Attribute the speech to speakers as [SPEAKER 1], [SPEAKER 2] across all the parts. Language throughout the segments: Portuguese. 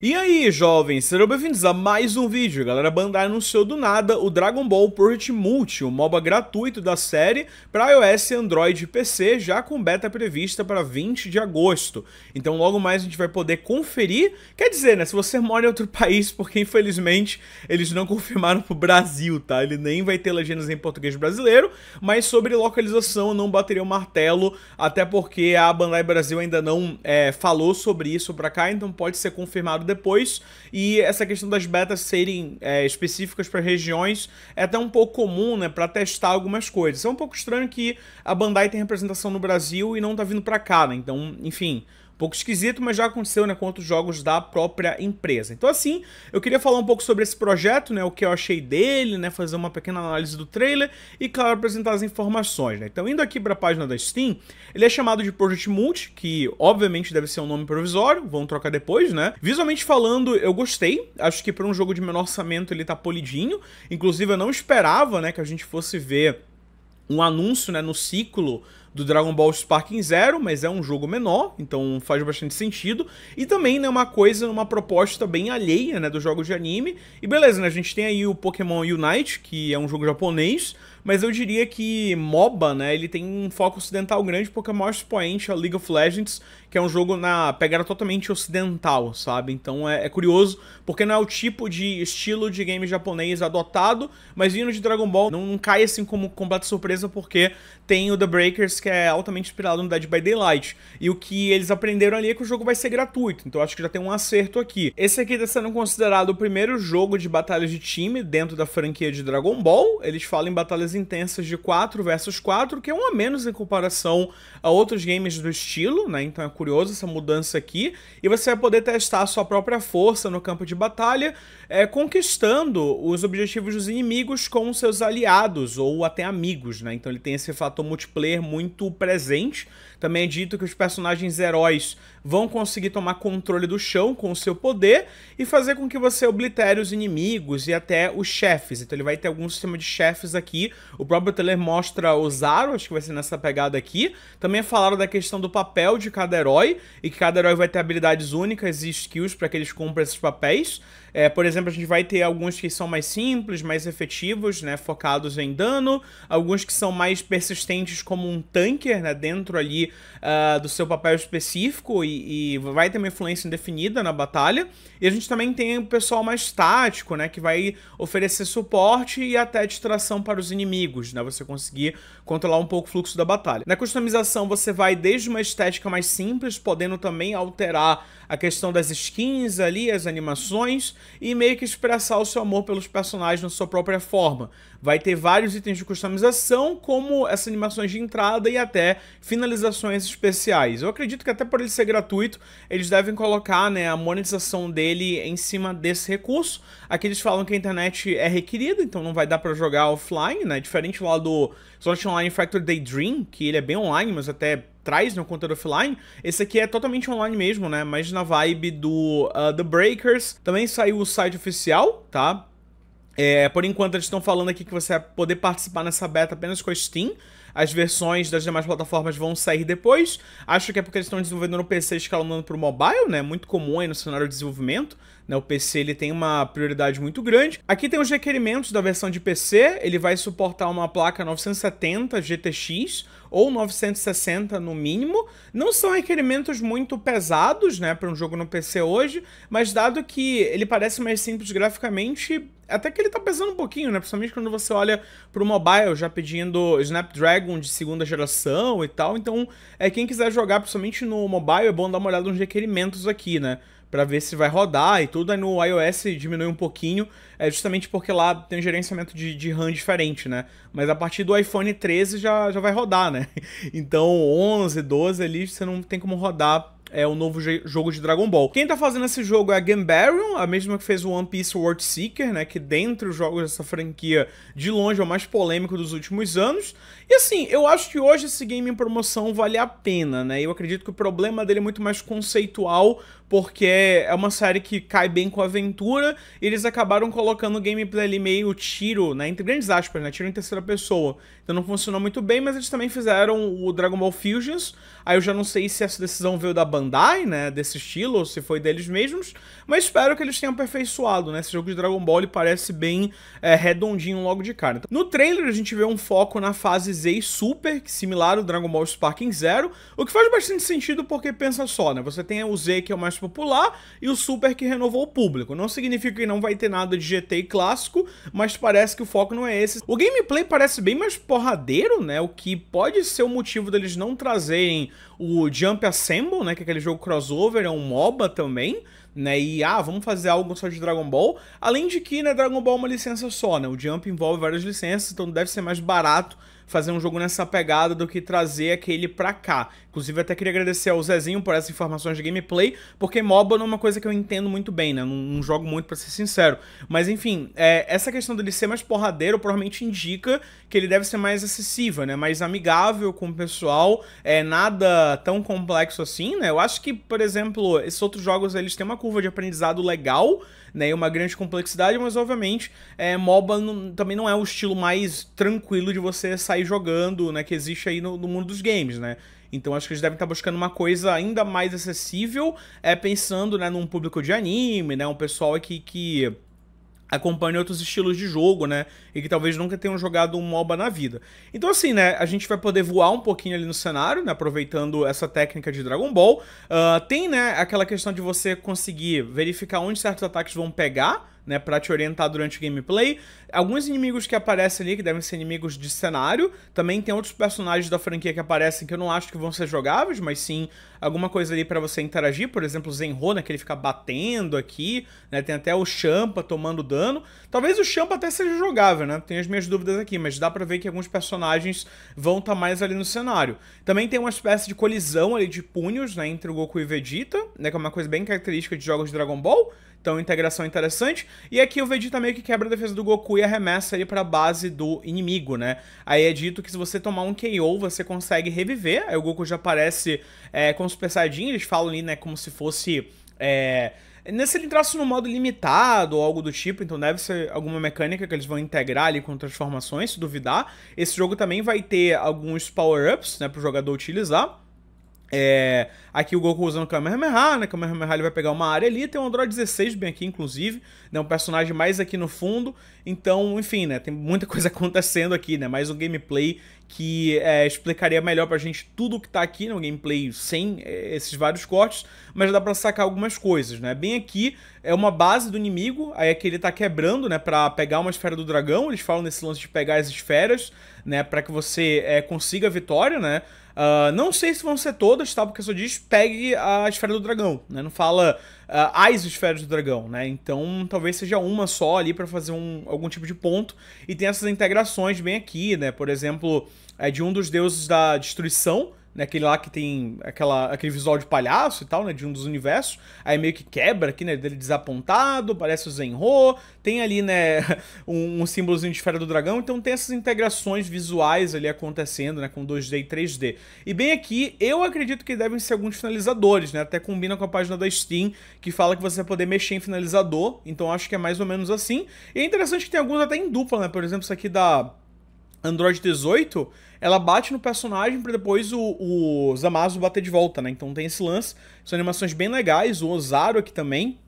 [SPEAKER 1] E aí, jovens, sejam bem-vindos a mais um vídeo. Galera, a Bandai anunciou do nada o Dragon Ball Project Multi, o um MOBA gratuito da série para iOS, Android e PC, já com beta prevista para 20 de agosto. Então logo mais a gente vai poder conferir, quer dizer, né, se você mora em outro país, porque infelizmente eles não confirmaram pro Brasil, tá? Ele nem vai ter legendas em português brasileiro, mas sobre localização eu não bateria o martelo, até porque a Bandai Brasil ainda não é, falou sobre isso para cá, então pode ser confirmado depois. E essa questão das betas serem é, específicas para regiões é até um pouco comum, né? Para testar algumas coisas. É um pouco estranho que a Bandai tem representação no Brasil e não tá vindo para cá, né? Então, enfim pouco esquisito, mas já aconteceu né, com outros jogos da própria empresa. Então assim, eu queria falar um pouco sobre esse projeto, né, o que eu achei dele, né, fazer uma pequena análise do trailer e, claro, apresentar as informações. Né? Então indo aqui para a página da Steam, ele é chamado de Project Multi, que obviamente deve ser um nome provisório, vão trocar depois, né? Visualmente falando, eu gostei, acho que para um jogo de menor orçamento ele tá polidinho, inclusive eu não esperava né, que a gente fosse ver um anúncio né, no ciclo do Dragon Ball Sparking Zero, mas é um jogo menor, então faz bastante sentido. E também, né, uma coisa, uma proposta bem alheia, né, dos jogos de anime. E beleza, né, a gente tem aí o Pokémon Unite, que é um jogo japonês, mas eu diria que MOBA, né, ele tem um foco ocidental grande, porque é o maior expoente é League of Legends, que é um jogo na pegada totalmente ocidental, sabe? Então é, é, curioso, porque não é o tipo de estilo de game japonês adotado, mas vindo de Dragon Ball não, não cai assim como completa surpresa, porque tem o The Breakers, que é que é altamente inspirado no Dead by Daylight. E o que eles aprenderam ali é que o jogo vai ser gratuito, então acho que já tem um acerto aqui. Esse aqui está sendo considerado o primeiro jogo de batalhas de time dentro da franquia de Dragon Ball. Eles falam em batalhas intensas de 4 versus 4, que é um a menos em comparação a outros games do estilo, né? Então é curioso essa mudança aqui. E você vai poder testar a sua própria força no campo de batalha, é, conquistando os objetivos dos inimigos com seus aliados ou até amigos, né? Então ele tem esse fator multiplayer muito muito presente. Também é dito que os personagens heróis vão conseguir tomar controle do chão com o seu poder e fazer com que você oblitere os inimigos e até os chefes. Então ele vai ter algum sistema de chefes aqui. O próprio trailer mostra os Zaro, acho que vai ser nessa pegada aqui. Também falaram da questão do papel de cada herói e que cada herói vai ter habilidades únicas e skills para que eles cumpram esses papéis. É, por exemplo, a gente vai ter alguns que são mais simples, mais efetivos, né, focados em dano, alguns que são mais persistentes como um tanker, né, dentro ali uh, do seu papel específico e e, vai ter uma influência indefinida na batalha. E a gente também tem o pessoal mais tático, né? Que vai oferecer suporte e até distração para os inimigos, né? Você conseguir controlar um pouco o fluxo da batalha. Na customização você vai desde uma estética mais simples, podendo também alterar a questão das skins ali, as animações, e meio que expressar o seu amor pelos personagens na sua própria forma. Vai ter vários itens de customização, como essas animações de entrada e até finalizações especiais. Eu acredito que até por ele ser gratuito, eles devem colocar né, a monetização dele em cima desse recurso. Aqui eles falam que a internet é requerida, então não vai dar para jogar offline, né? Diferente lá do Sword Online Factor Daydream, que ele é bem online, mas até traz no né, conteúdo offline. Esse aqui é totalmente online mesmo, né? Mas na vibe do uh, The Breakers. Também saiu o site oficial, tá? É, por enquanto, eles estão falando aqui que você vai poder participar nessa beta apenas com a Steam. As versões das demais plataformas vão sair depois. Acho que é porque eles estão desenvolvendo no PC escalonando para o mobile, né? Muito comum aí no cenário de desenvolvimento né? O PC ele tem uma prioridade muito grande. Aqui tem os requerimentos da versão de PC, ele vai suportar uma placa 970 GTX ou 960 no mínimo. Não são requerimentos muito pesados, né, para um jogo no PC hoje, mas dado que ele parece mais simples graficamente, até que ele tá pesando um pouquinho, né? Principalmente quando você olha pro mobile já pedindo Snapdragon de segunda geração e tal. Então, é quem quiser jogar, principalmente no mobile, é bom dar uma olhada nos requerimentos aqui, né? para ver se vai rodar e tudo. Aí no iOS diminui um pouquinho, é justamente porque lá tem um gerenciamento de, de RAM diferente, né? Mas a partir do iPhone 13 já, já vai rodar, né? Então 11, 12 ali você não tem como rodar é o novo jogo de Dragon Ball. Quem tá fazendo esse jogo é a Gambarion, a mesma que fez o One Piece World Seeker, né, que dentre os jogos dessa franquia, de longe é o mais polêmico dos últimos anos. E assim, eu acho que hoje esse game em promoção vale a pena, né? Eu acredito que o problema dele é muito mais conceitual porque é uma série que cai bem com aventura, e eles acabaram colocando o gameplay ali meio tiro, né? Entre grandes aspas, né? Tiro em terceira pessoa. Então não funcionou muito bem, mas eles também fizeram o Dragon Ball Fusions. Aí eu já não sei se essa decisão veio da Bandai, né? Desse estilo, ou se foi deles mesmos, mas espero que eles tenham aperfeiçoado, né? Esse jogo de Dragon Ball ele parece bem é, redondinho logo de cara. Então, no trailer a gente vê um foco na fase Z Super, que similar ao Dragon Ball Sparking Zero, o que faz bastante sentido porque pensa só, né? Você tem o Z que é o mais popular e o Super que renovou o público. Não significa que não vai ter nada de GT clássico, mas parece que o foco não é esse. O gameplay parece bem mais porradeiro, né? O que pode ser o motivo deles não trazerem o Jump Assemble, né? Que é aquele jogo crossover, é um MOBA também. Né, e ah, vamos fazer algo só de Dragon Ball. Além de que, né, Dragon Ball é uma licença só, né? O Jump envolve várias licenças, então deve ser mais barato fazer um jogo nessa pegada do que trazer aquele pra cá. Inclusive, até queria agradecer ao Zezinho por essas informações de gameplay, porque MOBA não é uma coisa que eu entendo muito bem, né? Não, não jogo muito, pra ser sincero. Mas, enfim, é, essa questão dele ser mais porradeiro provavelmente indica que ele deve ser mais acessível, né? Mais amigável com o pessoal, é nada tão complexo assim, né? Eu acho que, por exemplo, esses outros jogos, eles têm uma curva de aprendizado legal, né, e uma grande complexidade, mas obviamente é, MOBA não, também não é o estilo mais tranquilo de você sair jogando, né, que existe aí no, no mundo dos games, né. Então acho que eles devem estar buscando uma coisa ainda mais acessível, é, pensando né, num público de anime, né, um pessoal que, que acompanha outros estilos de jogo, né? E que talvez nunca tenham jogado um MOBA na vida. Então, assim, né? A gente vai poder voar um pouquinho ali no cenário, né? Aproveitando essa técnica de Dragon Ball. Uh, tem, né? Aquela questão de você conseguir verificar onde certos ataques vão pegar né, para te orientar durante o gameplay. Alguns inimigos que aparecem ali, que devem ser inimigos de cenário, também tem outros personagens da franquia que aparecem que eu não acho que vão ser jogáveis, mas sim alguma coisa ali para você interagir, por exemplo, o Zenro, né, que ele fica batendo aqui, né, tem até o Champa tomando dano. Talvez o Champa até seja jogável, né, tenho as minhas dúvidas aqui, mas dá para ver que alguns personagens vão estar tá mais ali no cenário. Também tem uma espécie de colisão ali de punhos, né, entre o Goku e Vegeta, né, que é uma coisa bem característica de jogos de Dragon Ball, então, integração interessante. E aqui o Vegeta é meio que quebra a defesa do Goku e arremessa ele pra base do inimigo, né? Aí é dito que se você tomar um KO, você consegue reviver. Aí o Goku já aparece é, com Super Saiyajin, eles falam ali, né, como se fosse... É, Nesse ele entrasse no modo limitado ou algo do tipo, então deve ser alguma mecânica que eles vão integrar ali com transformações, se duvidar. Esse jogo também vai ter alguns power-ups, né, pro jogador utilizar. É, aqui o Goku usando o Kamehameha, né? Kamehameha ele vai pegar uma área ali. Tem um Android 16 bem aqui, inclusive. Né? Um personagem mais aqui no fundo. Então, enfim, né? Tem muita coisa acontecendo aqui, né? Mais um gameplay que é, explicaria melhor pra gente tudo o que tá aqui, né? Um gameplay sem é, esses vários cortes. Mas dá pra sacar algumas coisas, né? Bem aqui é uma base do inimigo. Aí é que ele tá quebrando, né? Pra pegar uma esfera do dragão. Eles falam nesse lance de pegar as esferas, né? Pra que você é, consiga a vitória, né? Uh, não sei se vão ser todas, tá? Porque só diz pegue a esfera do dragão, né? Não fala uh, as esferas do dragão, né? Então talvez seja uma só ali para fazer um, algum tipo de ponto. E tem essas integrações bem aqui, né? Por exemplo, é de um dos deuses da destruição né? Aquele lá que tem aquela, aquele visual de palhaço e tal, né? De um dos universos. Aí meio que quebra aqui, né? Dele desapontado, parece o Zenro. Tem ali, né? Um, um símbolozinho de Fera do Dragão. Então tem essas integrações visuais ali acontecendo, né? Com 2D e 3D. E bem aqui, eu acredito que devem ser alguns finalizadores, né? Até combina com a página da Steam, que fala que você vai poder mexer em finalizador. Então acho que é mais ou menos assim. E é interessante que tem alguns até em dupla, né? Por exemplo, isso aqui da... Android 18, ela bate no personagem para depois o, o Zamasu bater de volta, né? Então tem esse lance. São animações bem legais, o Osaro aqui também,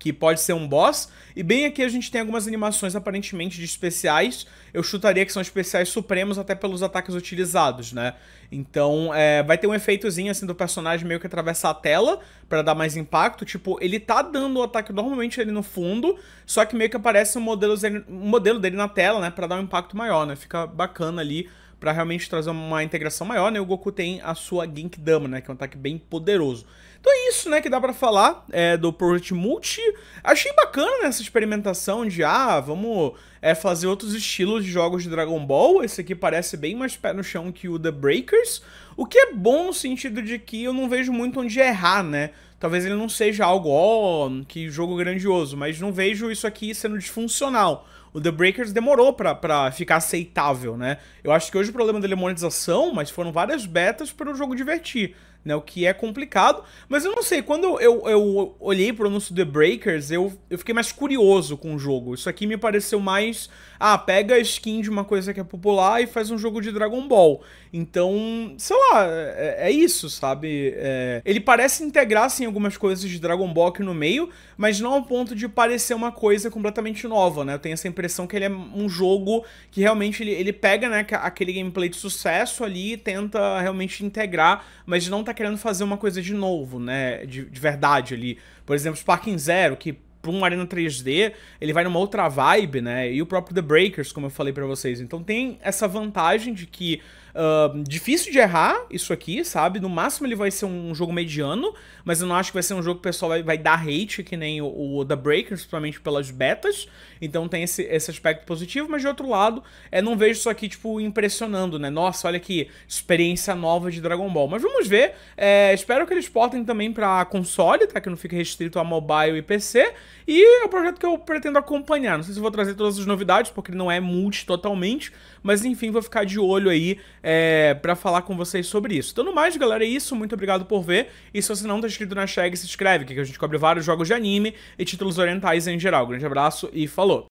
[SPEAKER 1] que pode ser um boss. E bem aqui a gente tem algumas animações aparentemente de especiais. Eu chutaria que são especiais supremos até pelos ataques utilizados, né? Então é, vai ter um efeitozinho assim do personagem meio que atravessar a tela para dar mais impacto. Tipo, ele tá dando o ataque normalmente ali no fundo, só que meio que aparece um modelo, um modelo dele na tela, né? Pra dar um impacto maior, né? Fica bacana ali para realmente trazer uma integração maior, né? O Goku tem a sua Dama, né? Que é um ataque bem poderoso. Então é isso, né, que dá para falar é, do Project Multi. Achei bacana né, essa experimentação de, ah, vamos é, fazer outros estilos de jogos de Dragon Ball. Esse aqui parece bem mais pé no chão que o The Breakers. O que é bom no sentido de que eu não vejo muito onde errar, né? Talvez ele não seja algo, ó, oh, que jogo grandioso, mas não vejo isso aqui sendo disfuncional o The Breakers demorou pra, ficar aceitável, né? Eu acho que hoje o problema dele é monetização, mas foram várias betas para o jogo divertir, né? O que é complicado. Mas eu não sei, quando eu, eu olhei pro anúncio The Breakers, eu, eu fiquei mais curioso com o jogo. Isso aqui me pareceu mais. Ah, pega a skin de uma coisa que é popular e faz um jogo de Dragon Ball. Então, sei lá, é, é isso, sabe? É, ele parece integrar, sim, algumas coisas de Dragon Ball aqui no meio, mas não ao ponto de parecer uma coisa completamente nova, né? Eu tenho sempre impressão que ele é um jogo que realmente ele, ele pega né, aquele gameplay de sucesso ali e tenta realmente integrar, mas não tá querendo fazer uma coisa de novo, né? De, de verdade ali. Por exemplo, Sparking Zero, que para um Arena 3D, ele vai numa outra vibe, né? E o próprio The Breakers, como eu falei para vocês. Então tem essa vantagem de que difícil de errar isso aqui, sabe? No máximo ele vai ser um jogo mediano, mas eu não acho que vai ser um jogo que o pessoal vai, vai dar hate, que nem o, o The Breaker, principalmente pelas betas. Então tem esse, esse aspecto positivo, mas de outro lado, é, não vejo isso aqui, tipo, impressionando, né? Nossa, olha que experiência nova de Dragon Ball. Mas vamos ver. É, espero que eles portem também pra console, tá? Que não fique restrito a mobile e PC. E é um projeto que eu pretendo acompanhar. Não sei se vou trazer todas as novidades, porque ele não é multi totalmente. Mas enfim, vou ficar de olho aí é, para falar com vocês sobre isso. Então, no mais, galera, é isso. Muito obrigado por ver. E se você não tá inscrito na Shag, se inscreve, que a gente cobre vários jogos de anime e títulos orientais em geral. Grande abraço e falou!